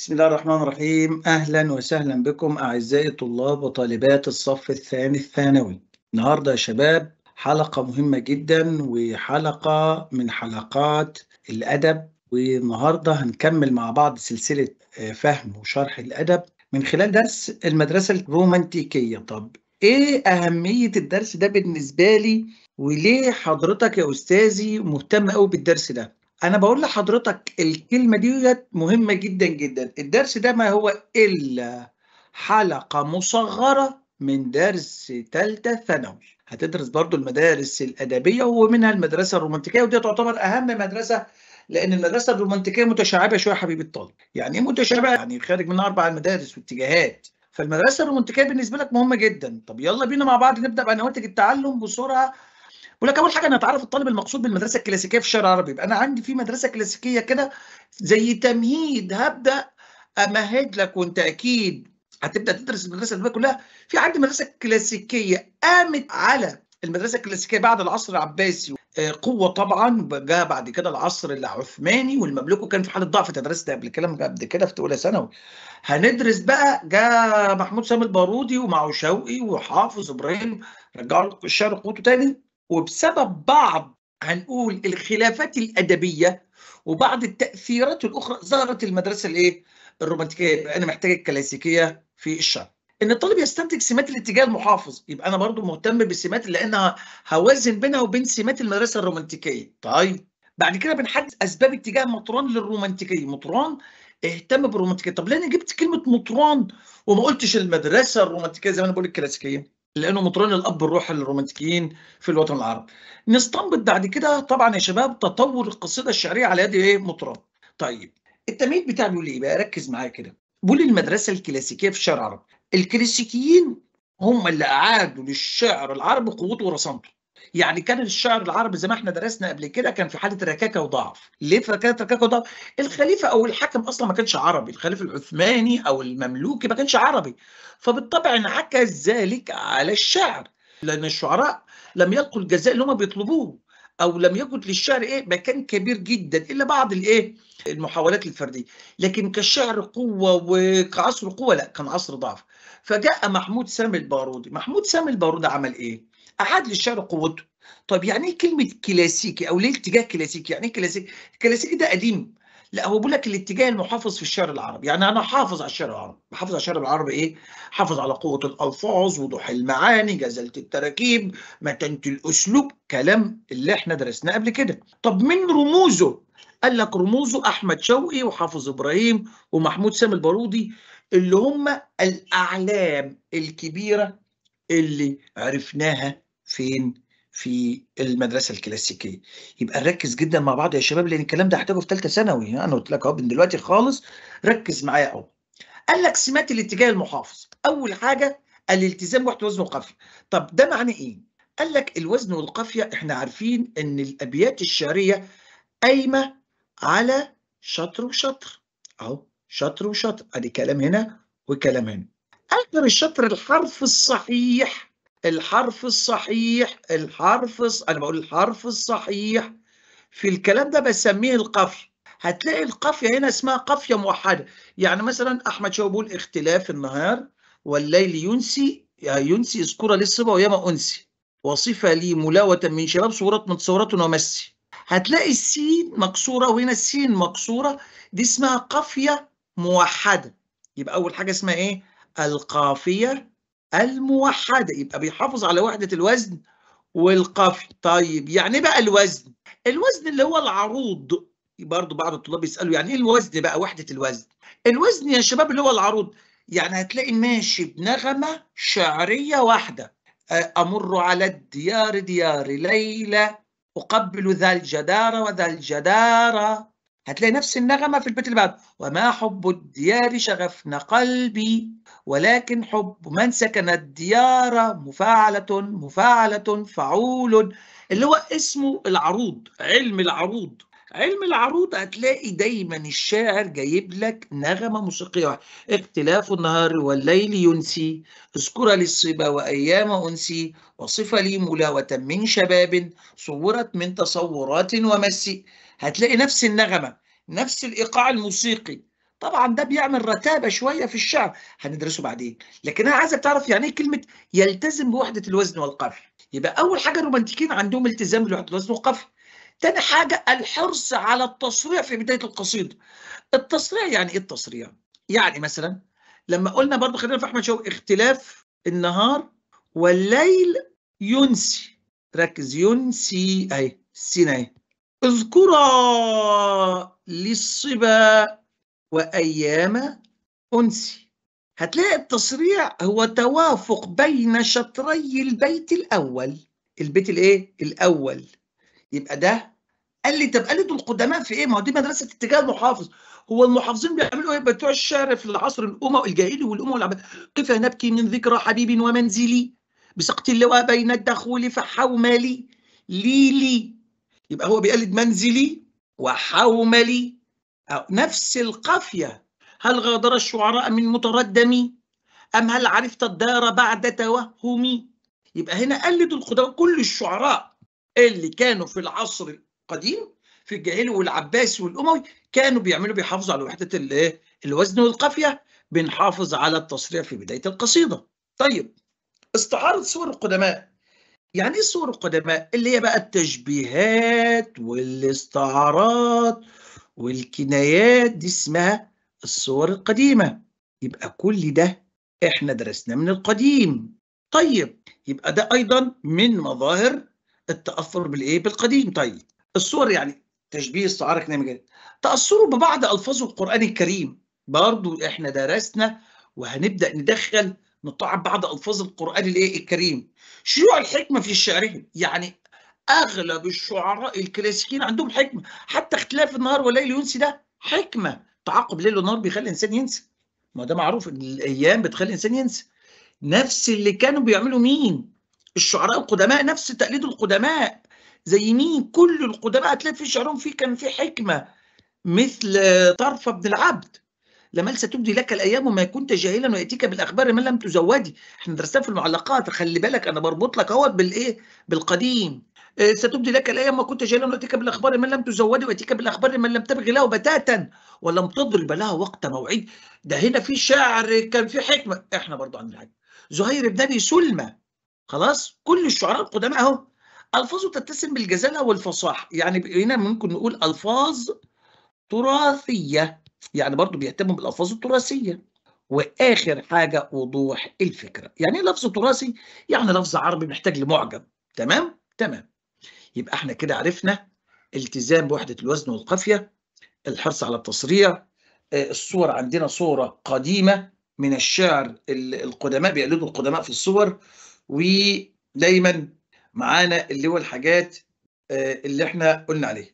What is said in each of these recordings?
بسم الله الرحمن الرحيم أهلا وسهلا بكم أعزائي الطلاب وطالبات الصف الثاني الثانوي النهاردة يا شباب حلقة مهمة جدا وحلقة من حلقات الأدب والنهاردة هنكمل مع بعض سلسلة آه، فهم وشرح الأدب من خلال درس المدرسة الرومانتيكية طب إيه أهمية الدرس ده بالنسبة لي وليه حضرتك يا أستاذي مهتم قوي بالدرس ده انا بقول لحضرتك الكلمه دي مهمه جدا جدا الدرس ده ما هو الا حلقه مصغره من درس ثالثه ثانوي هتدرس برضو المدارس الادبيه ومنها المدرسه الرومانتيكيه ودي تعتبر اهم مدرسه لان المدرسه الرومانتيكيه متشعبه شويه حبيبي الطالب يعني ايه متشعبه يعني خارج منها اربع مدارس واتجاهات فالمدرسه الرومانتيكيه بالنسبه لك مهمه جدا طب يلا بينا مع بعض نبدا بنواتج التعلم بسرعه بقول لك اول حاجه انا اتعرف الطالب المقصود بالمدرسه الكلاسيكيه في الشارع العربي يبقى انا عندي في مدرسه كلاسيكيه كده زي تمهيد هبدا امهد لك وانت اكيد هتبدا تدرس المدرسه الادبيه كلها في عندي مدرسه كلاسيكيه قامت على المدرسه الكلاسيكيه بعد العصر العباسي آه، قوه طبعا جاء بعد كده العصر العثماني والمملوكه كان في حاله ضعف تدرست قبل كده قبل كده في اولى ثانوي هندرس بقى جاء محمود سامي البارودي ومعه شوقي وحافظ ابراهيم رجعوا الشعر قوته تاني وبسبب بعض هنقول الخلافات الادبيه وبعض التاثيرات الاخرى ظهرت المدرسه الايه الرومانتيكيه يبقى انا محتاج الكلاسيكيه في الشعر ان الطالب يستنتج سمات الاتجاه المحافظ يبقى انا برضو مهتم بالسمات لانها هوازن بينها وبين سمات المدرسه الرومانتيكيه طيب بعد كده بنحدد اسباب اتجاه مطران للرومانتيكيه مطران اهتم بالرومانتيكيه طب ليه انا جبت كلمه مطران وما قلتش المدرسه الرومانتيكيه زي ما انا بقول الكلاسيكيه لانه مطران الاب الروح للرومانتيكيين في الوطن العربي نستنبط بعد كده طبعا يا شباب تطور القصيده الشعريه على يد ايه مطران طيب التمهيد بتاعه بيقول ايه بقى ركز معايا كده بيقول المدرسه الكلاسيكيه في الشعر العربي الكلاسيكيين هم اللي اعادوا للشعر العربي قوته ورصانته يعني كان الشعر العربي زي ما احنا درسنا قبل كده كان في حاله ركاكه وضعف ليه في كانت ركاكه وضعف الخليفه او الحاكم اصلا ما كانش عربي الخليفه العثماني او المملوكي ما كانش عربي فبالطبع انعكس ذلك على الشعر لان الشعراء لم يلقوا الجزاء اللي هم بيطلبوه او لم يكن للشعر ايه مكان كبير جدا الا بعض الايه المحاولات الفرديه لكن كالشعر قوه وكعصر قوه لا كان عصر ضعف فجاء محمود سامي البارودي محمود سامي البارودي عمل ايه اعاد للشعر قوته طب يعني ايه كلمه كلاسيكي او ليه اتجاه كلاسيكي يعني ايه كلاسيكي الكلاسيكي ده قديم لا هو بيقول لك الاتجاه المحافظ في الشعر العربي يعني انا حافظ على الشعر العربي بحافظ على الشعر العربي ايه حافظ على قوه الالفاظ وضوح المعاني جزله التراكيب متانه الاسلوب كلام اللي احنا درسناه قبل كده طب من رموزه قال لك رموزه احمد شوقي وحافظ ابراهيم ومحمود سامي البارودي اللي هم الاعلام الكبيره اللي عرفناها فين في المدرسه الكلاسيكيه يبقى نركز جدا مع بعض يا شباب لان الكلام ده هحتاجه في ثالثه ثانوي انا قلت لك اهو من دلوقتي خالص ركز معايا اهو قال لك سمات الاتجاه المحافظ اول حاجه الالتزام وحده وزن وقافيه طب ده معنى ايه قال لك الوزن والقافيه احنا عارفين ان الابيات الشعريه قايمه على شطر وشطر اهو شطر وشطر ادي كلام هنا وكلام هنا اخر الشطر الحرف الصحيح الحرف الصحيح الحرف انا بقول الحرف الصحيح في الكلام ده بسميه القافيه هتلاقي القافيه يعني هنا اسمها قافيه موحده يعني مثلا احمد شوقي بيقول اختلاف النهار والليل ينسي يعني ينسي اذكر للصبا وياما انسي وصفه لي ملاوه من شباب صورات من صورات ومسي هتلاقي السين مكسوره وهنا السين مكسوره دي اسمها قافيه موحده يبقى اول حاجه اسمها ايه القافيه الموحدة يبقى بيحافظ على وحدة الوزن والقافية طيب يعني بقى الوزن الوزن اللي هو العروض برضو بعض الطلاب بيسألوا يعني ايه الوزن بقى وحدة الوزن الوزن يا شباب اللي هو العروض يعني هتلاقي ماشي بنغمة شعرية واحدة أمر على الديار ديار ليلى أقبل ذا الجداره وذا الجداره هتلاقي نفس النغمة في البيت اللي بعده وما حب الديار شغفنا قلبي ولكن حب من سكن الديار مفاعلة مفاعلة فعول اللي هو اسمه العروض علم العروض علم العروض هتلاقي دايما الشاعر جايب لك نغمه موسيقيه واحده اختلاف النهار والليل ينسي اذكر لي الصبا وايام انسي وصف لي ملاوه من شباب صورت من تصورات ومسي هتلاقي نفس النغمه نفس الايقاع الموسيقي طبعا ده بيعمل رتابه شويه في الشعر هندرسه بعدين لكن انا عايزك تعرف يعني ايه كلمه يلتزم بوحده الوزن والقافيه يبقى اول حاجه الرومانتيكيين عندهم التزام بوحده الوزن والقافيه تاني حاجه الحرص على التصريع في بدايه القصيده التصريع يعني ايه التصريع يعني مثلا لما قلنا برضه خلينا في احمد شوقي اختلاف النهار والليل ينسي ركز ينسي اهي السين اهي اذكرا للصبا وأيام أنسي هتلاقي التصريع هو توافق بين شطري البيت الأول البيت الإيه؟ الأول يبقى ده قال لي طب قال لي دول قدماء في ايه؟ ما هو دي مدرسه اتجاه المحافظ هو المحافظين بيعملوا ايه؟ بتوع الشعر في العصر الاموي الجاهلي والاموي والعباد قف نبكي من ذكرى حبيب ومنزلي بسقط اللواء بين الدخول لي ليلي يبقى هو بيقلد منزلي وحوملي نفس القافية هل غادر الشعراء من متردمي أم هل عرفت الدار بعد توهمي يبقى هنا قلدوا القدماء كل الشعراء اللي كانوا في العصر القديم في الجاهلي والعباسي والأموي كانوا بيعملوا بيحافظوا على وحدة الوزن والقافية بنحافظ على التصريع في بداية القصيدة طيب استعارة صور القدماء يعني ايه الصور القدماء اللي هي بقى التشبيهات والاستعارات والكنايات دي اسمها الصور القديمه يبقى كل ده احنا درسناه من القديم طيب يبقى ده ايضا من مظاهر التاثر بالايه بالقديم طيب الصور يعني تشبيه استعاره كنايه تاثره ببعض الفاظ القران الكريم برضو احنا درسنا وهنبدا ندخل نطاع بعض ألفاظ القرآن الإيه الكريم شيوع الحكمة في شعرهم يعني أغلب الشعراء الكلاسيكيين عندهم حكمة حتى اختلاف النهار والليل ينسي ده حكمة تعاقب ليل ونهار بيخلي الإنسان ينسى ما ده معروف إن الأيام بتخلي الإنسان ينسى نفس اللي كانوا بيعملوا مين الشعراء القدماء نفس تقليد القدماء زي مين كل القدماء هتلاقي في شعرهم فيه كان في حكمه مثل طرفه بن العبد لمال ستبدي لك الايام وما كنت جاهلا وياتيك بالاخبار ما لم تزودي احنا درسناها في المعلقات خلي بالك انا بربط لك اهوت بالايه بالقديم آه، ستبدي لك الايام ما كنت جاهلا وياتيك بالاخبار من لم تزودي وياتيك بالاخبار من لم تبغي له بتاتا ولم تضرب لها وقت موعد ده هنا في شعر كان في حكمه احنا برضه عندنا حاجه زهير بن ابي سلمى خلاص كل الشعراء القدماء اهو الفاظه تتسم بالجزاله والفصاحه يعني هنا ممكن نقول الفاظ تراثيه يعني برضو بيهتموا بالألفاظ التراثية وآخر حاجة وضوح الفكرة يعني إيه لفظ تراثي؟ يعني لفظ عربي محتاج لمعجم تمام؟ تمام يبقى احنا كده عرفنا التزام بوحدة الوزن والقافية الحرص على التصريع آه، الصور عندنا صورة قديمة من الشعر القدماء بيقلدوا القدماء في الصور ودايما معانا اللي هو الحاجات آه، اللي احنا قلنا عليها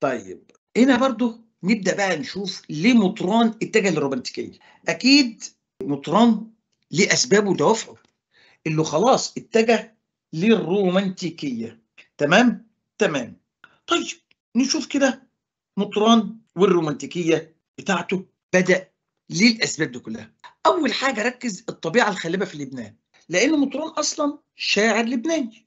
طيب هنا برضو نبدا بقى نشوف ليه مطران اتجه للرومانتيكيه اكيد مطران ليه اسبابه ودوافعه اللي خلاص اتجه للرومانتيكيه تمام تمام طيب نشوف كده مطران والرومانتيكيه بتاعته بدا ليه الاسباب دي كلها اول حاجه ركز الطبيعه الخالبه في لبنان لان مطران اصلا شاعر لبناني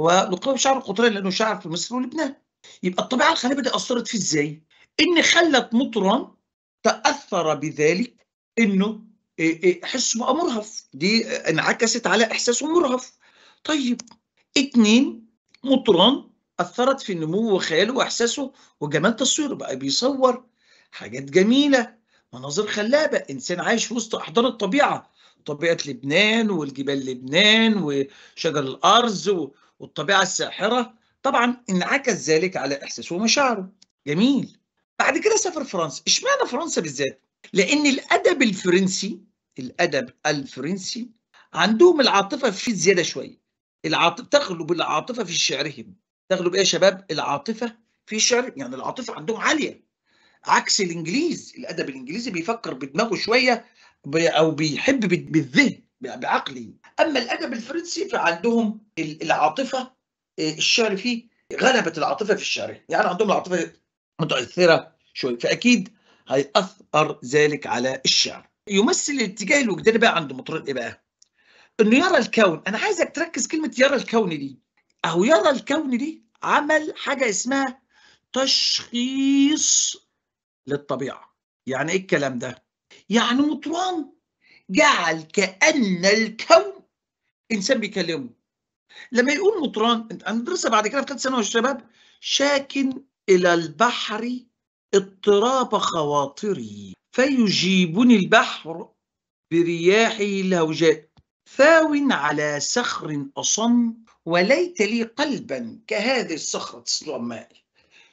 هو لقب شعر القطريه لانه شاعر في مصر ولبنان يبقى الطبيعه الخالبه دي اثرت فيه ازاي إن خلت مطرا تأثر بذلك إنه إيه، إيه، حسه بقى مرهف دي انعكست على إحساسه مرهف طيب اتنين مطران أثرت في نمو وخياله وإحساسه وجمال تصويره بقى بيصور حاجات جميلة مناظر خلابة إنسان عايش في وسط أحضان الطبيعة طبيعة لبنان والجبال لبنان وشجر الأرز والطبيعة الساحرة طبعا انعكس ذلك على إحساسه ومشاعره جميل بعد كده سافر فرنسا اشمعنى فرنسا بالذات لان الادب الفرنسي الادب الفرنسي عندهم العاطفه فيه زياده شويه العاطفه تغلب العاطفه في شعرهم تغلب ايه يا شباب العاطفه في شعر يعني العاطفه عندهم عاليه عكس الانجليز الادب الانجليزي بيفكر بدماغه شويه او بيحب بالذهن بعقله اما الادب الفرنسي فعندهم العاطفه آه، الشعر فيه غلبت العاطفه في الشعر يعني عندهم العاطفه متأثرة شوي فأكيد هيأثر ذلك على الشعر يمثل الاتجاه الوجداني بقى عند مطران إيه بقى؟ إنه يرى الكون أنا عايزك تركز كلمة يرى الكون دي أهو يرى الكون دي عمل حاجة اسمها تشخيص للطبيعة يعني إيه الكلام ده؟ يعني مطران جعل كأن الكون إنسان بيكلمه لما يقول مطران هندرسها بعد كده في ثالث ثانوي والشباب شاكن إلى البحر اضطراب خواطري فيجيبني البحر برياحه الهوجاء ثاو على صخر أصم وليت لي قلبا كهذه الصخرة الصماء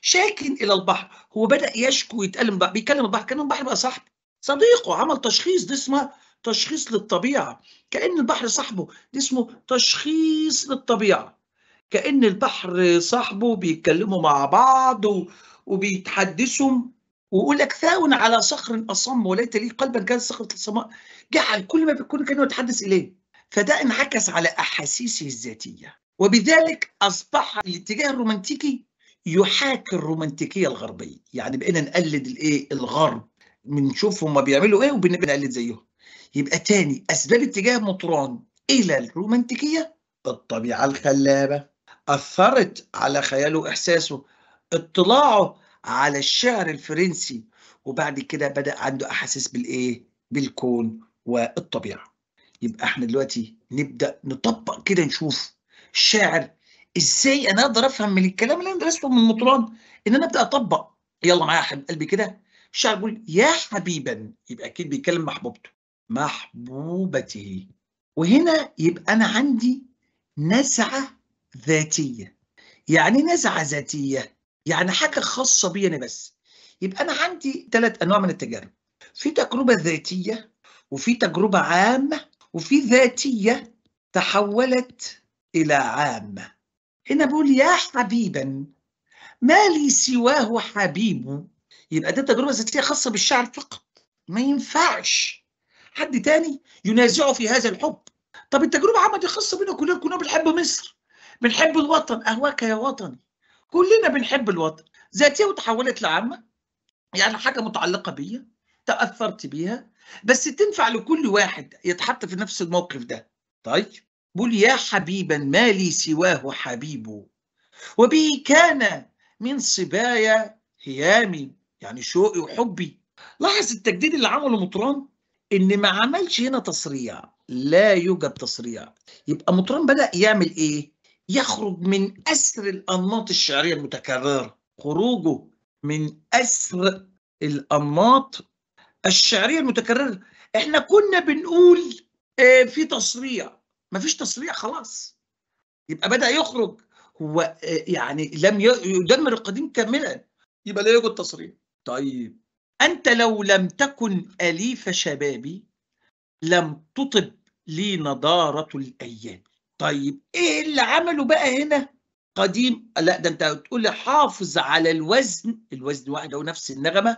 شاكن إلى البحر هو بدأ يشكو يتألم بقى. بيكلم البحر كان البحر بقى صاحبه صديقه عمل تشخيص دي اسمها تشخيص للطبيعة كأن البحر صاحبه دي اسمه تشخيص للطبيعة كأن البحر صاحبه بيتكلموا مع بعض وبيتحدثوا ويقول لك ثاون على صخر أصم وليت لي قلبا كان صخرة الصماء جعل كل ما بيكون كأنه يتحدث إليه فده انعكس على أحاسيسه الذاتية وبذلك أصبح الاتجاه الرومانتيكي يحاكي الرومانتيكية الغربية يعني بقينا نقلد الإيه الغرب بنشوف هما بيعملوا إيه وبنقلد زيهم يبقى تاني أسباب اتجاه مطران إلى الرومانتيكية الطبيعة الخلابة أثرت على خياله وإحساسه اطلاعه على الشعر الفرنسي وبعد كده بدأ عنده أحاسيس بالإيه؟ بالكون والطبيعة يبقى احنا دلوقتي نبدأ نطبق كده نشوف الشاعر ازاي انا اقدر افهم من الكلام اللي انا درسته من مطران ان انا ابدا اطبق يلا معايا يا حبيب قلبي كده الشاعر بيقول يا حبيبا يبقى اكيد بيتكلم محبوبته محبوبته وهنا يبقى انا عندي نزعه ذاتيه يعني نزعه ذاتيه يعني حاجه خاصه بي انا بس يبقى انا عندي ثلاث انواع من التجارب في تجربه ذاتيه وفي تجربه عامه وفي ذاتيه تحولت الى عامه هنا بقول يا حبيبا ما لي سواه حبيب يبقى ده تجربه ذاتيه خاصه بالشعر فقط ما ينفعش حد تاني ينازعه في هذا الحب طب التجربه عامه دي خاصه بينا كلنا كنا بنحب مصر بنحب الوطن أهواك يا وطني كلنا بنحب الوطن ذاتية وتحولت لعامة يعني حاجة متعلقة بيا تأثرت بيها بس تنفع لكل واحد يتحط في نفس الموقف ده طيب بقول يا حبيبا ما لي سواه حبيبه وبه كان من صبايا هيامي يعني شوقي وحبي لاحظ التجديد اللي عمله مطران ان ما عملش هنا تصريع لا يوجد تصريع يبقى مطران بدأ يعمل ايه يخرج من أسر الأنماط الشعرية المتكررة خروجه من أسر الأنماط الشعرية المتكررة احنا كنا بنقول آه، في تصريع مفيش تصريع خلاص يبقى بدأ يخرج هو آه، يعني لم يدمر القديم كاملا يبقى لا يوجد تصريع طيب أنت لو لم تكن أليف شبابي لم تطب لي نضارة الأيام طيب ايه اللي عمله بقى هنا قديم لا ده انت بتقول حافظ على الوزن الوزن واحد هو نفس النغمه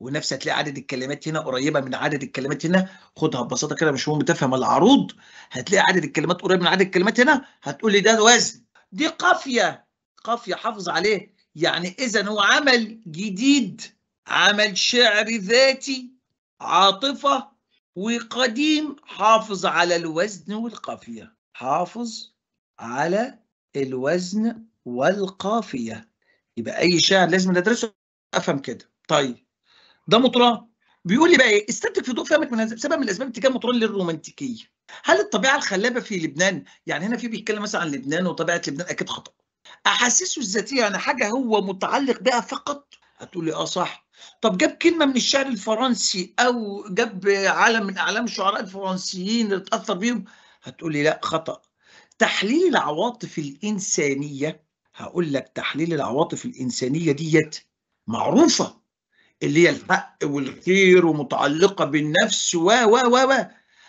ونفس هتلاقي عدد الكلمات هنا قريبه من عدد الكلمات هنا خدها ببساطه كده مش مهم تفهم العروض هتلاقي عدد الكلمات قريب من عدد الكلمات هنا هتقول لي ده وزن دي قافيه قافيه حافظ عليه يعني اذا هو عمل جديد عمل شعر ذاتي عاطفه وقديم حافظ على الوزن والقافيه حافظ على الوزن والقافية يبقى أي شعر لازم ندرسه أفهم كده طيب ده مطران بيقول لي بقى ايه استنتج في ضوء فهمك من سبب من الاسباب اتجاه مطران للرومانتيكيه هل الطبيعه الخلابه في لبنان يعني هنا في بيتكلم مثلا عن لبنان وطبيعه لبنان اكيد خطا احاسيسه الذاتيه يعني حاجه هو متعلق بها فقط هتقول لي اه صح طب جاب كلمه من الشعر الفرنسي او جاب عالم من اعلام الشعراء الفرنسيين اللي اتاثر بيهم هتقول لي لا خطأ تحليل العواطف الإنسانية هقول لك تحليل العواطف الإنسانية ديت معروفة اللي هي الحق والخير ومتعلقة بالنفس و و و و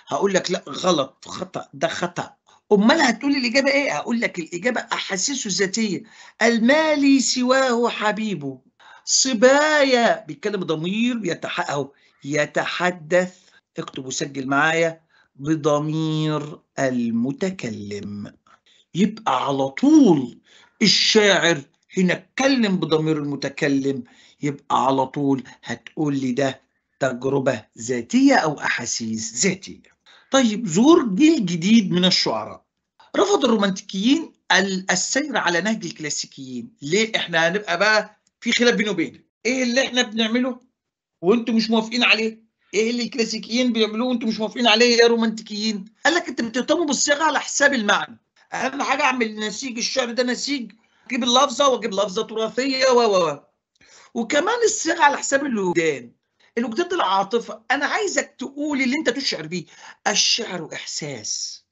هقول لك لا غلط خطأ ده خطأ امال هتقولي الاجابه ايه هقول لك الاجابه احاسيسه الذاتيه المالي سواه حبيبه صبايا بيتكلم ضمير يتحقق يتحدث اكتب وسجل معايا بضمير المتكلم يبقى على طول الشاعر هنا اتكلم بضمير المتكلم يبقى على طول هتقول لي ده تجربة ذاتية أو أحاسيس ذاتية طيب ظهور جيل جديد من الشعراء رفض الرومانتيكيين السير على نهج الكلاسيكيين ليه احنا هنبقى بقى في خلاف بيني وبينك ايه اللي احنا بنعمله وانتم مش موافقين عليه ايه اللي الكلاسيكيين بيعملوه وانتم مش موافقين عليه يا رومانتيكيين قال لك انت بتهتموا بالصياغه على حساب المعنى اهم حاجه اعمل نسيج الشعر ده نسيج اجيب اللفظه واجيب لفظه تراثيه و و وكمان الصياغه على حساب الوجدان الوجدان العاطفه انا عايزك تقول اللي انت تشعر بيه الشعر احساس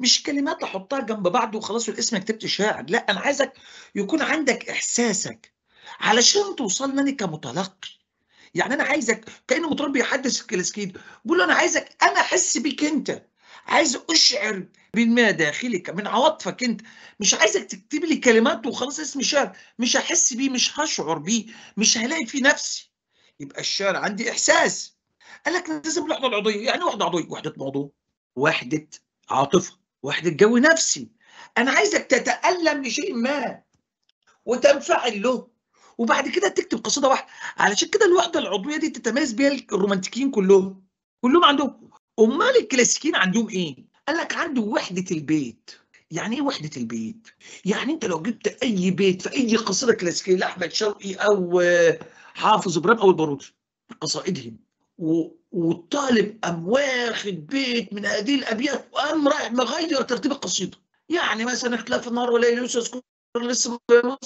مش كلمات احطها جنب بعض وخلاص والاسم كتبت شاعر لا انا عايزك يكون عندك احساسك علشان توصل انا كمتلقي يعني انا عايزك كانه مطرب بيحدث الكلاسيكيد بيقول له انا عايزك انا احس بيك انت عايز اشعر بما داخلك من عواطفك انت مش عايزك تكتب لي كلمات وخلاص اسم شعر مش هحس بيه مش هشعر بيه مش هلاقي في نفسي يبقى الشعر عندي احساس قال لك لازم لحظه العضويه يعني وحده عضويه وحده موضوع وحده عاطفه وحده جو نفسي انا عايزك تتالم لشيء ما وتنفعل له وبعد كده تكتب قصيده واحده علشان كده الوحده العضويه دي تتميز بيها الرومانتيكيين كلهم كلهم عندهم امال الكلاسيكيين عندهم ايه قال لك عنده وحده البيت يعني ايه وحده البيت يعني انت لو جبت اي بيت في اي قصيده كلاسيكيه لاحمد شوقي او آه، حافظ ابراهيم او البارودي قصائدهم والطالب قام واخد بيت من هذه الابيات وقام رايح مغير ترتيب القصيده يعني مثلا اختلاف النهار يوسف يسكن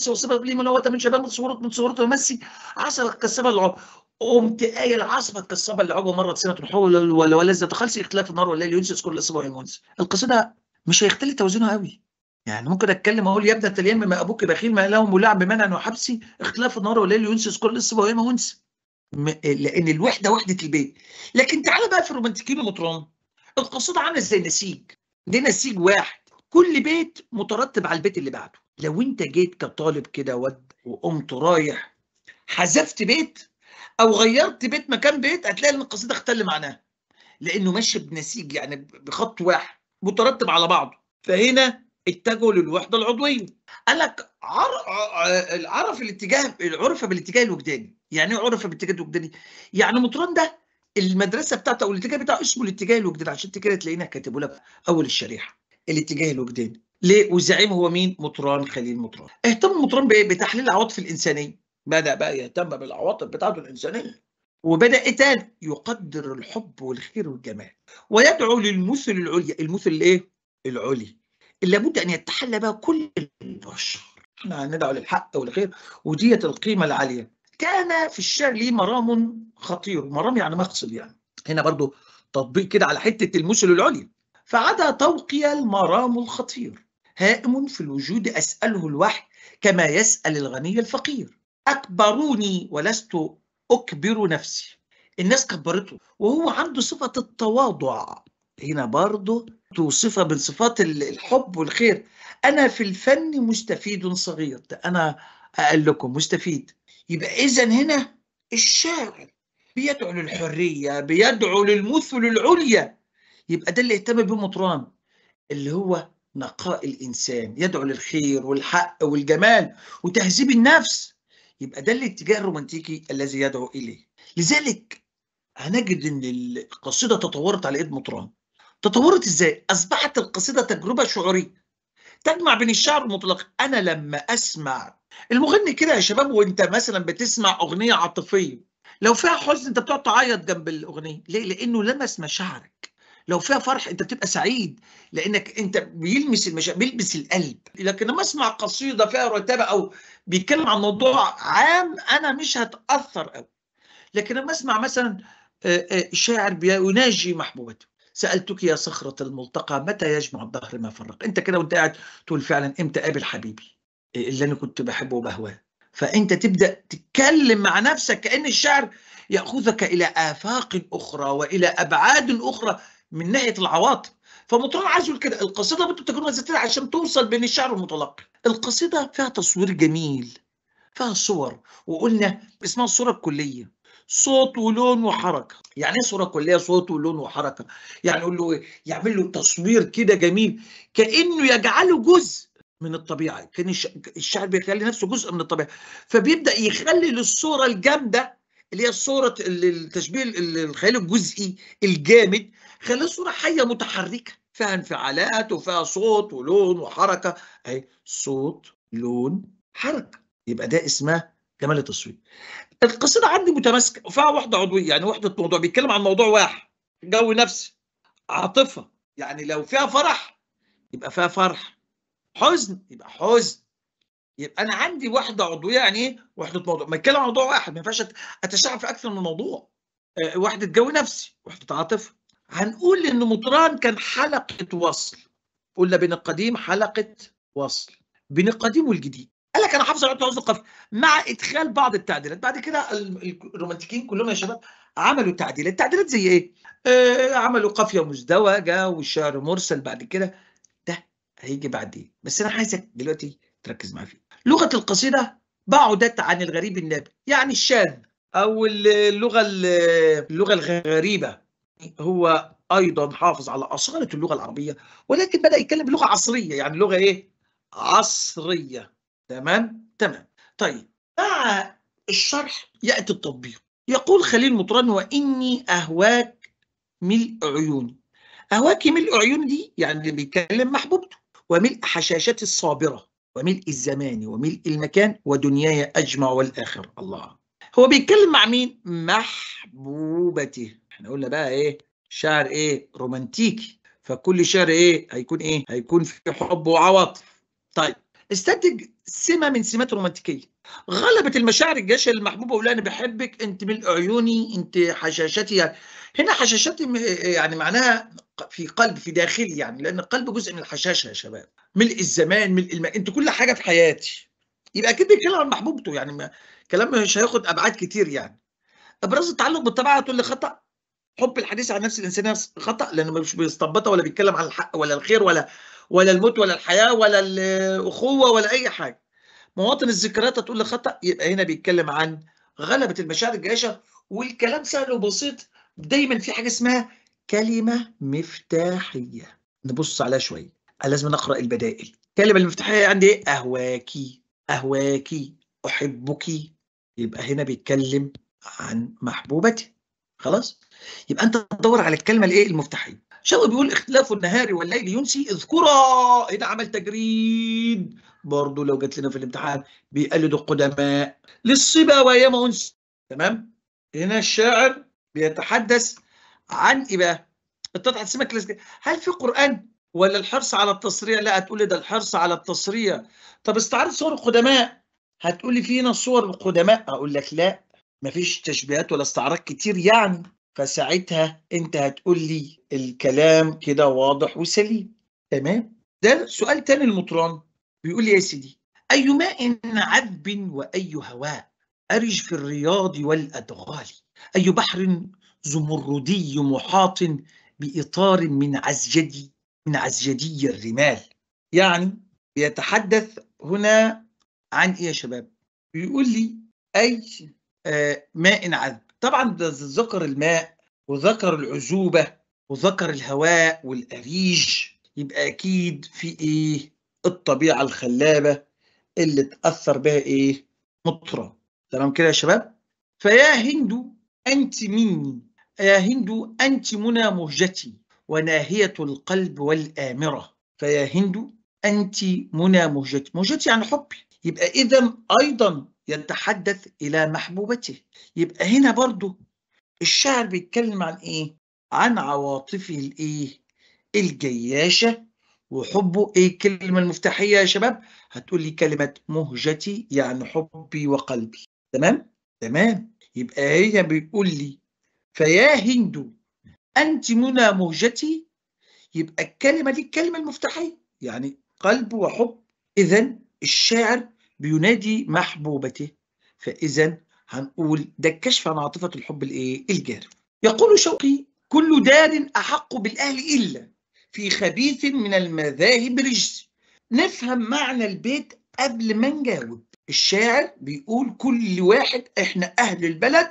وسبب ليه منوته من شباب من صورته من صورته ميسي عصا كسبها العقبه قمت قايل عصبة كسبها العقبه مرت سنه حول ولذة خلص اختلاف النار والليل ينسى كل اسبوع ينسى القصيده مش هيختلف توازنها قوي يعني ممكن اتكلم اقول يا ابن التليان بما ابوك بخيل ما لهم ملاعب منع وحبسي اختلاف النار والليل ينسى كل اسبوع ينسى لان الوحده وحده البيت لكن تعالى بقى في الرومانتيكين المطران القصيده عامله زي نسيج دي نسيج واحد كل بيت مترتب على البيت اللي بعده لو انت جيت كطالب كده ود وقمت رايح حذفت بيت او غيرت بيت مكان بيت هتلاقي ان القصيده اختل معناها لانه ماشي بنسيج يعني بخط واحد مترتب على بعضه فهنا اتجهوا للوحده العضويه قال لك عر... عرف الاتجاه عرف بالاتجاه الوجداني يعني ايه عرف بالاتجاه الوجداني يعني مطران ده المدرسه بتاعته او الاتجاه بتاعه اسمه الاتجاه الوجداني عشان كده تلاقينا كاتبه لك اول الشريحه الاتجاه الوجداني ليه والزعيم هو مين مطران خليل مطران اهتم مطران بايه بتحليل العواطف الانسانيه بدا بقى يهتم بالعواطف بتاعته الانسانيه وبدا اتان يقدر الحب والخير والجمال ويدعو للمثل العليا المثل الايه العلي اللي لابد ان يتحلى بها كل البشر احنا ندعو للحق والخير وديت القيمه العاليه كان في الشعر ليه مرام خطير مرام يعني مقصد يعني هنا برضو تطبيق كده على حته المثل العليا فعدا طوقي المرام الخطير هائم في الوجود أسأله الوحي كما يسأل الغني الفقير أكبروني ولست أكبر نفسي الناس كبرته وهو عنده صفة التواضع هنا برضه صفة من صفات الحب والخير أنا في الفن مستفيد صغير أنا أقول لكم مستفيد يبقى إذا هنا الشاعر بيدعو للحرية بيدعو للمثل العليا يبقى ده اللي اهتم بيه مطران اللي هو نقاء الانسان يدعو للخير والحق والجمال وتهذيب النفس يبقى ده الاتجاه الرومانتيكي الذي يدعو اليه لذلك هنجد ان القصيده تطورت على ايد مطران تطورت ازاي اصبحت القصيده تجربه شعوريه تجمع بين الشعر المطلق انا لما اسمع المغني كده يا شباب وانت مثلا بتسمع اغنيه عاطفيه لو فيها حزن انت بتقعد تعيط جنب الاغنيه ليه لانه لمس مشاعرك لو فيها فرح انت بتبقى سعيد لانك انت بيلمس المشاعر بيلمس القلب لكن لما اسمع قصيده فيها رتابه او بيتكلم عن موضوع عام انا مش هتاثر قوي لكن لما اسمع مثلا شاعر يناجي محبوبته سالتك يا صخره الملتقى متى يجمع الدهر ما فرق انت كده وانت قاعد تقول فعلا امتى قابل حبيبي اللي انا كنت بحبه وبهواه فانت تبدا تتكلم مع نفسك كان الشعر ياخذك الى افاق اخرى والى ابعاد اخرى من ناحيه العواطف فمطران عايز يقول كده القصيده بده تكون ذاتيه عشان توصل بين الشعر والمتلقي القصيده فيها تصوير جميل فيها صور وقلنا اسمها الصوره الكليه صوت ولون وحركه يعني ايه صوره كليه صوت ولون وحركه يعني يقول له إيه؟ يعمل له تصوير كده جميل كانه يجعله جزء من الطبيعه كان الشعر بيخلي نفسه جزء من الطبيعه فبيبدا يخلي للصوره الجامده اللي هي الصوره التشبيه الخيال الجزئي الجامد خلاه صورة حية متحركة فيها انفعالات وفيها صوت ولون وحركة أي صوت لون حركة يبقى ده اسمها جمال التصوير القصيدة عندي متماسكة وفيها وحدة عضوية يعني وحدة موضوع بيتكلم عن موضوع واحد جو نفسي عاطفة يعني لو فيها فرح يبقى فيها فرح حزن يبقى حزن يبقى انا عندي وحده عضويه يعني ايه وحده موضوع ما اتكلم عن موضوع واحد ما ينفعش اتشعب في اكثر من موضوع آه، وحده جو نفسي وحده عاطفه هنقول ان مطران كان حلقه وصل قلنا بين القديم حلقه وصل بين القديم والجديد قال لك انا حافظ على التوازن مع ادخال بعض التعديلات بعد كده الرومانتيكيين كلهم يا شباب عملوا تعديلات تعديلات زي ايه آه عملوا قافيه مزدوجه والشعر مرسل بعد كده ده هيجي بعدين بس انا عايزك دلوقتي تركز معايا فيه لغه القصيده بعدت عن الغريب النابي يعني الشاذ او اللغه اللغه الغريبه هو ايضا حافظ على اصاله اللغه العربيه ولكن بدا يتكلم بلغه عصريه يعني لغه ايه عصريه تمام تمام طيب مع الشرح ياتي التطبيق يقول خليل مطران واني اهواك ملء عيوني اهواك ملء عيوني دي يعني اللي بيتكلم محبوبته وملء حشاشتي الصابره وملء الزمان وملء المكان ودنياي اجمع والاخر الله هو بيتكلم مع مين محبوبته احنا قلنا بقى ايه شعر ايه رومانتيكي فكل شعر ايه هيكون ايه هيكون في حب وعواطف طيب استنتج سمه من سمات رومانتيكيه غلبت المشاعر الجاشه المحبوبه ولا انا بحبك انت من عيوني انت حشاشتي يعني. هنا حشاشتي يعني معناها في قلب في داخلي يعني لان القلب جزء من الحشاشه يا شباب ملء الزمان ملء الماء انت كل حاجه في حياتي يبقى اكيد بيتكلم عن محبوبته يعني كلام مش هياخد ابعاد كتير يعني ابراز التعلق بالطبيعه لي خطا حب الحديث عن نفس الانسانيه خطا لانه مش بيستنبطها ولا بيتكلم عن الحق ولا الخير ولا ولا الموت ولا الحياه ولا الاخوه ولا اي حاجه مواطن الذكريات هتقول لي خطا يبقى هنا بيتكلم عن غلبه المشاعر الجيشه والكلام سهل وبسيط دايما في حاجه اسمها كلمه مفتاحيه نبص عليها شويه لازم نقرا البدائل الكلمه المفتاحيه عندي ايه اهواكي اهواكي احبك يبقى هنا بيتكلم عن محبوبتي خلاص يبقى انت تدور على الكلمه الايه المفتاحيه شوقي بيقول اختلاف النهار والليل ينسي اذكرا هنا إيه عمل تجريد برضه لو جت لنا في الامتحان بيقلد القدماء للصبا وياما انس تمام هنا الشاعر بيتحدث عن ايه بقى انت سمك كلاسيكيه هل في قران ولا الحرص على التصريع لا هتقول لي ده الحرص على التصريع طب استعرض صور القدماء هتقول لي في هنا صور القدماء اقول لك لا مفيش تشبيهات ولا استعراض كتير يعني فساعتها انت هتقول لي الكلام كده واضح وسليم تمام ده سؤال تاني المطران بيقول لي يا سيدي أي ماء عذب وأي هواء أرج في الرياض والأدغال أي بحر زمردي محاط بإطار من عزجدي من عزجدي الرمال يعني بيتحدث هنا عن إيه يا شباب بيقول لي أي آه، ماء عذب طبعا ذكر الماء وذكر العذوبة وذكر الهواء والأريج يبقى أكيد في إيه الطبيعة الخلابة اللي تأثر بها إيه مطرة تمام كده يا شباب فيا هند أنت مني يا هند أنت منى مهجتي وناهية القلب والآمرة فيا هند أنت منى مهجتي مهجتي يعني حبي يبقى إذا أيضا يتحدث إلى محبوبته يبقى هنا برضو الشاعر بيتكلم عن إيه؟ عن عواطفه الإيه؟ الجياشة وحبه إيه الكلمة المفتاحية يا شباب؟ هتقول لي كلمة مهجتي يعني حبي وقلبي تمام؟ تمام يبقى هي بيقول لي فيا هند أنت منى مهجتي يبقى الكلمة دي الكلمة المفتاحية يعني قلب وحب إذا الشاعر بينادي محبوبته فإذا هنقول ده الكشف عن عاطفة الحب الإيه؟ الجاري يقول شوقي كل دار أحق بالأهل إلا في خبيث من المذاهب رجس نفهم معنى البيت قبل ما نجاوب الشاعر بيقول كل واحد احنا أهل البلد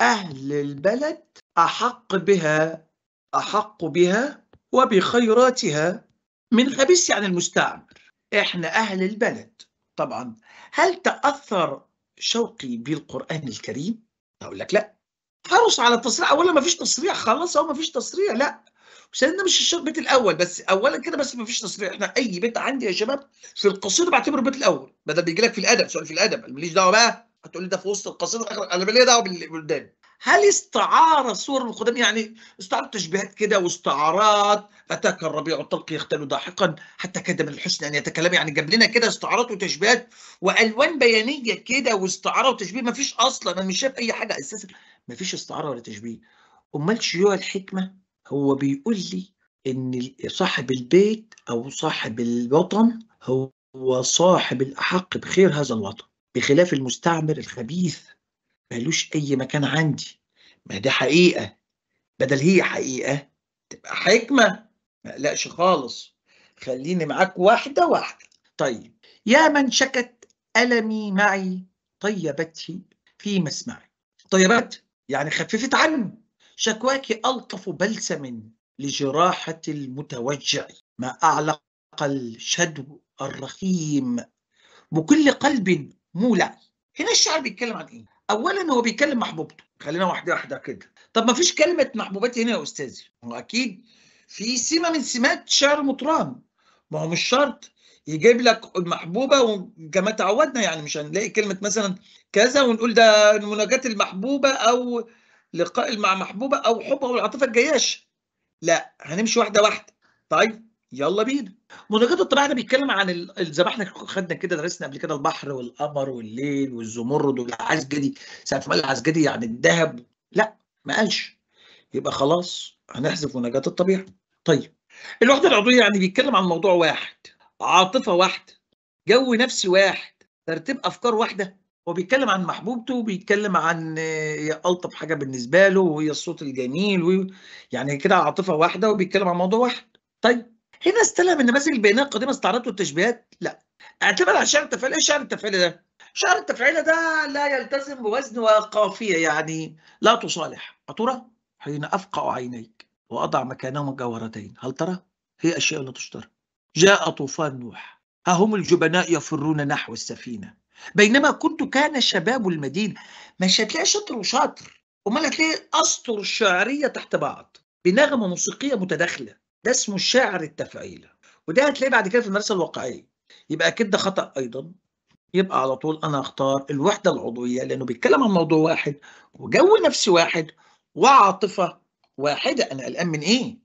أهل البلد أحق بها أحق بها وبخيراتها من خبيث يعني المستعمر احنا أهل البلد طبعا هل تأثر شوقي بالقرآن الكريم؟ أقول لك لا حرص على التصريح أولا ما فيش تصريح خلاص هو ما فيش تصريح لا سيدنا مش الشيخ البيت الاول بس اولا كده بس ما فيش تصريح احنا اي بيت عندي يا شباب في القصيده بعتبره البيت الاول بدل بيجي لك في الادب سؤال في الادب ماليش دعوه بقى هتقول لي ده في وسط القصيده انا ماليش دعوه باللي قدامي هل استعار صور القدماء يعني استعار تشبيهات كده واستعارات اتاك الربيع الطلق يختل ضاحقا حتى كاد من الحسن ان يتكلم يعني جاب لنا كده استعارات وتشبيهات والوان بيانيه كده واستعاره وتشبيه ما فيش اصلا انا مش شايف اي حاجه اساسا ما فيش استعاره ولا تشبيه امال شيوع الحكمه هو بيقول لي ان صاحب البيت او صاحب الوطن هو صاحب الاحق بخير هذا الوطن بخلاف المستعمر الخبيث ملوش أي مكان عندي ما دي حقيقة بدل هي حقيقة تبقى حكمة ما اقلقش خالص خليني معاك واحدة واحدة طيب يا من شكت ألمي معي طيبتي في مسمعي طيبت يعني خففت عني شكواك ألطف بلسم لجراحة المتوجع ما أعلق الشدو الرخيم بكل قلب مولع هنا الشعر بيتكلم عن ايه اولا هو بيكلم محبوبته خلينا واحده واحده كده طب ما فيش كلمه محبوبتي هنا يا استاذي هو اكيد في سمه من سمات شعر مطران ما هو مش شرط يجيب لك المحبوبه وكما تعودنا يعني مش هنلاقي كلمه مثلا كذا ونقول ده مناجاه المحبوبه او لقاء مع محبوبه او حب او العاطفه الجياشه لا هنمشي واحده واحده طيب يلا بينا مناقشة الطبيعه ده بيتكلم عن زي ما احنا خدنا كده درسنا قبل كده البحر والقمر والليل والزمرد والعسجدي ساعه ما قال العسجدي يعني الذهب لا ما قالش يبقى خلاص هنحذف مناجاة الطبيعه طيب الوحده العضويه يعني بيتكلم عن موضوع واحد عاطفه واحده جو نفسي واحد ترتيب افكار واحده هو بيتكلم عن محبوبته وبيتكلم عن الطف حاجه بالنسبه له وهي الصوت الجميل يعني كده عاطفه واحده وبيتكلم عن موضوع واحد طيب هنا استلهم النماذج البيانيه القديمه استعرضت التشبيهات لا اعتمد على شعر التفعيل، ايه شعر التفعيل ده شعر التفعيل ده لا يلتزم بوزن وقافيه يعني لا تصالح أترى حين أفقع عينيك وأضع مكانهما جوهرتين هل ترى هي أشياء لا تشترى جاء طوفان نوح ها هم الجبناء يفرون نحو السفينة بينما كنت كان شباب المدينة مش هتلاقي شطر وشاطر أمال هتلاقي أسطر شعرية تحت بعض بنغمة موسيقية متداخلة ده اسمه الشاعر التفعيلة وده هتلاقيه بعد كده في المدرسة الواقعية يبقى أكيد ده خطأ أيضا يبقى على طول أنا أختار الوحدة العضوية لأنه بيتكلم عن موضوع واحد وجو نفسي واحد وعاطفة واحدة أنا قلقان من إيه؟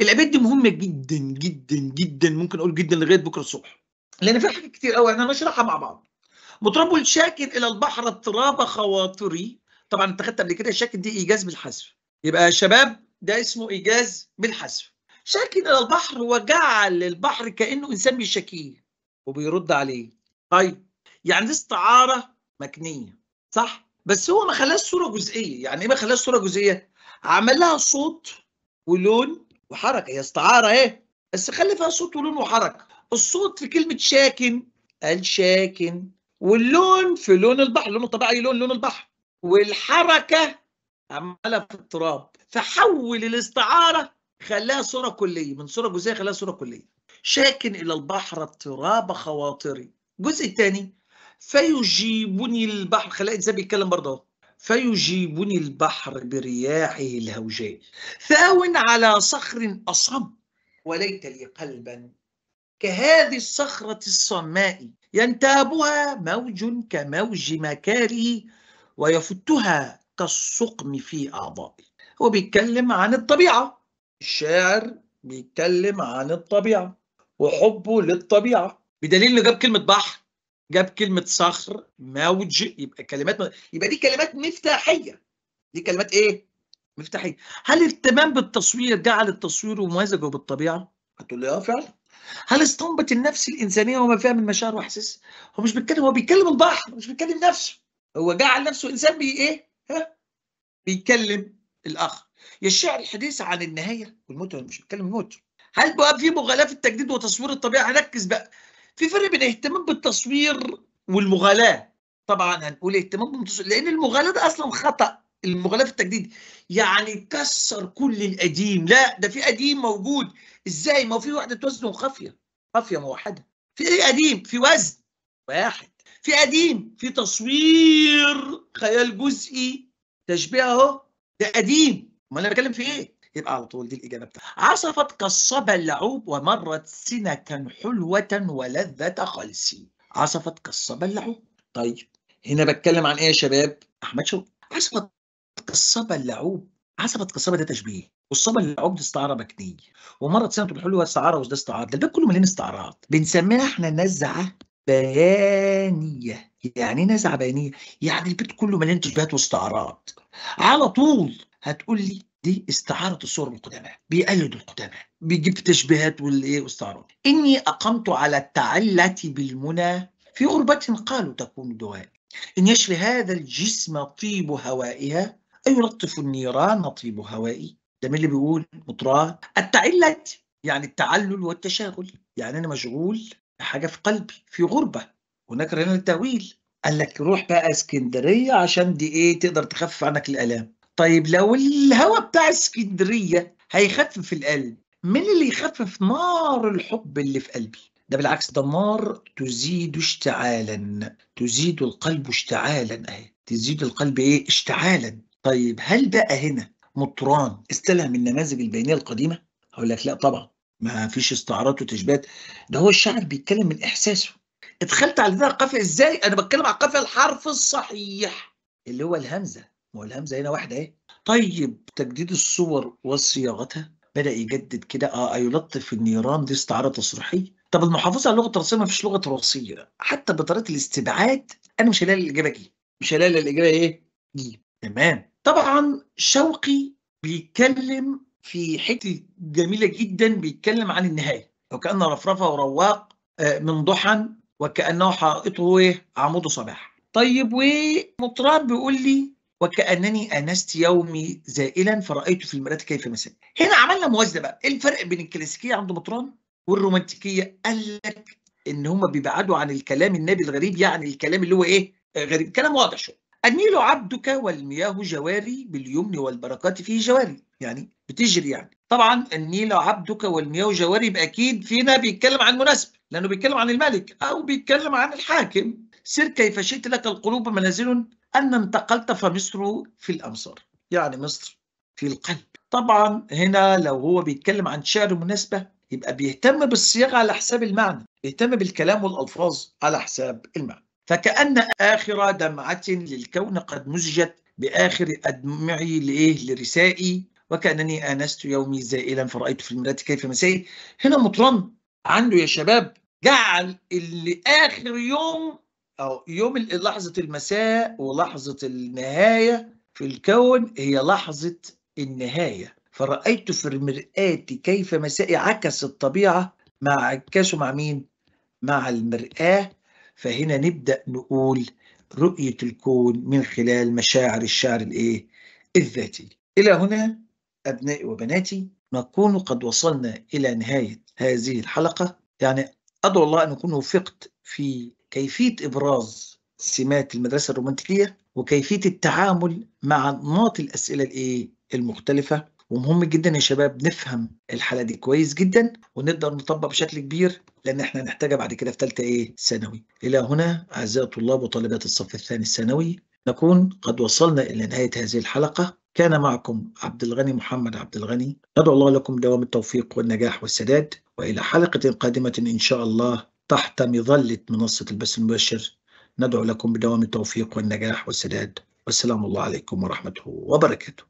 الأبيات دي مهمة جدا جدا جدا ممكن أقول جدا لغاية بكرة الصبح لأن في حاجات كتير قوي إحنا هنشرحها مع بعض مطرب شاكر إلى البحر اضطراب خواطري طبعا اتخذت قبل كده شاكر دي إيجاز بالحذف يبقى يا شباب ده اسمه إيجاز بالحذف شاكي إلى البحر وجعل البحر كأنه إنسان بيشاكيه وبيرد عليه طيب يعني دي استعارة مكنية صح؟ بس هو ما خلاش صورة جزئية يعني إيه ما خلاش صورة جزئية؟ عمل لها صوت ولون وحركة هي استعارة إيه؟ بس خلي فيها صوت ولون وحركة الصوت في كلمة شاكن قال شاكن واللون في لون البحر لون طبيعي أي لون لون البحر والحركة عمالة في التراب فحول الاستعارة خلاها صورة كلية من صورة جزئية خلاها صورة كلية شاكن إلى البحر اضطراب خواطري جزء تاني فيجيبني البحر خلاها إنسان بيتكلم برضه فيجيبني البحر برياحه الهوجاء ثاو على صخر أصم وليت لي قلبا كهذه الصخرة الصماء ينتابها موج كموج مكاره ويفتها كالسقم في أعضائي هو بيتكلم عن الطبيعة الشاعر بيتكلم عن الطبيعة وحبه للطبيعة بدليل انه جاب كلمة بحر جاب كلمة صخر موج يبقى كلمات م... يبقى دي كلمات مفتاحية دي كلمات ايه؟ مفتاحية هل الاهتمام بالتصوير جعل التصوير ممازجه بالطبيعة؟ هتقول لي اه فعلا هل استنبط النفس الإنسانية وما فيها من مشاعر وأحساس؟ هو مش بيتكلم هو بيتكلم البحر مش بيتكلم نفسه هو جعل نفسه إنسان بي ايه؟ ها؟ بيكلم الآخر يا الشعر الحديث عن النهايه والموت مش بتكلم الموت هل بقى في مغالاه في التجديد وتصوير الطبيعه هنركز بقى في فرق بين اهتمام بالتصوير والمغالاه طبعا هنقول اهتمام بالتصوير لان المغالاه ده اصلا خطا المغالاه في التجديد يعني كسر كل القديم لا ده في قديم موجود ازاي ما هو في وحده وزن وخافيه خافيه موحده في ايه قديم في وزن واحد في قديم في تصوير خيال جزئي تشبيه اهو ده قديم امال انا بتكلم في ايه؟ يبقى على طول دي الاجابه بتاعتها عصفت كالصبا اللعوب ومرت سنة حلوة ولذة خلسي. عصفت كالصبا اللعوب. طيب هنا بتكلم عن ايه يا شباب؟ احمد شوقي. عصفت كالصبا اللعوب. عصفت كالصبا ده تشبيه. والصبا اللعوب دي استعاره مكنيه ومرت سنة حلوه استعاره وده استعاره ده كله مليان استعارات بنسميها احنا نزعه بيانيه يعني ايه نزعه بيانيه؟ يعني البيت كله مليان تشبيهات واستعارات على طول هتقول لي دي استعارة الصور القدماء بيقلد القدماء بيجيب تشبيهات والايه واستعارات إني أقمت على التعلة بالمنى في غربة قالوا تكون دواء إن يشفي هذا الجسم طيب هوائها أيلطف النيران طيب هوائي ده مين اللي بيقول مطران التعلة يعني التعلل والتشاغل يعني أنا مشغول بحاجة في قلبي في غربة هناك رنان التأويل قال لك روح بقى اسكندرية عشان دي إيه تقدر تخفف عنك الآلام طيب لو الهواء بتاع اسكندريه هيخفف القلب مين اللي يخفف نار الحب اللي في قلبي ده بالعكس ده النار تزيد اشتعالا تزيد القلب اشتعالا اهي تزيد القلب ايه اشتعالا طيب هل بقى هنا مطران استلهم النماذج البينيه القديمه هقول لك لا طبعا ما فيش استعارات وتشبيهات ده هو الشاعر بيتكلم من احساسه اتخلت على ده القافيه ازاي انا بتكلم على القافيه الحرف الصحيح اللي هو الهمزه ما هو الهمزه هنا واحده اهي طيب تجديد الصور وصياغتها بدا يجدد كده آه،, اه يلطف النيران دي استعاره تصريحيه طب المحافظه على اللغه التراثيه ما فيش لغه تراثيه حتى بطريقه الاستبعاد انا مش هلاقي الاجابه دي مش هلاقي الاجابه ايه دي تمام طبعا شوقي بيتكلم في حته جميله جدا بيتكلم عن النهايه وكان رفرفه ورواق آه، من ضحى وكانه حائطه ايه عمود صباح طيب ومطران بيقول لي وكأنني آنست يومي زائلا فرأيت في المرآة كيف مساء هنا عملنا موازنة بقى إيه الفرق بين الكلاسيكية عند مطران والرومانتيكية قال لك إن هما بيبعدوا عن الكلام النبي الغريب يعني الكلام اللي هو إيه غريب كلام واضح شوية النيل عبدك والمياه جواري باليمن والبركات فيه جواري يعني بتجري يعني طبعا النيل عبدك والمياه جواري يبقى اكيد فينا بيتكلم عن مناسب لانه بيتكلم عن الملك او بيتكلم عن الحاكم سر كيف شئت لك القلوب منازل أن انتقلت فمصر في الأمصار يعني مصر في القلب طبعا هنا لو هو بيتكلم عن شعر مناسبة يبقى بيهتم بالصياغة على حساب المعنى بيهتم بالكلام والألفاظ على حساب المعنى فكأن آخر دمعة للكون قد مزجت بآخر أدمعي لإيه لرسائي وكأنني آنست يومي زائلا فرأيت في المراة كيف مسائي هنا مطران عنده يا شباب جعل اللي آخر يوم أو يوم لحظة المساء ولحظة النهاية في الكون هي لحظة النهاية فرأيت في المرآة كيف مسائي عكس الطبيعة مع عكسه مع مين؟ مع المرآة فهنا نبدأ نقول رؤية الكون من خلال مشاعر الشعر الإيه؟ الذاتي إلى هنا أبنائي وبناتي نكون قد وصلنا إلى نهاية هذه الحلقة يعني أدعو الله أن أكون وفقت في كيفية إبراز سمات المدرسة الرومانتيكية وكيفية التعامل مع أنماط الأسئلة الإيه المختلفة ومهم جدا يا شباب نفهم الحالة دي كويس جدا ونقدر نطبق بشكل كبير لأن احنا هنحتاجها بعد كده في ثالثة إيه ثانوي إلى هنا أعزائي الطلاب وطالبات الصف الثاني الثانوي نكون قد وصلنا إلى نهاية هذه الحلقة كان معكم عبد الغني محمد عبد الغني ندعو الله لكم دوام التوفيق والنجاح والسداد وإلى حلقة قادمة إن شاء الله تحت مظلة منصة البث المباشر ندعو لكم بدوام التوفيق والنجاح والسداد والسلام الله عليكم ورحمته وبركاته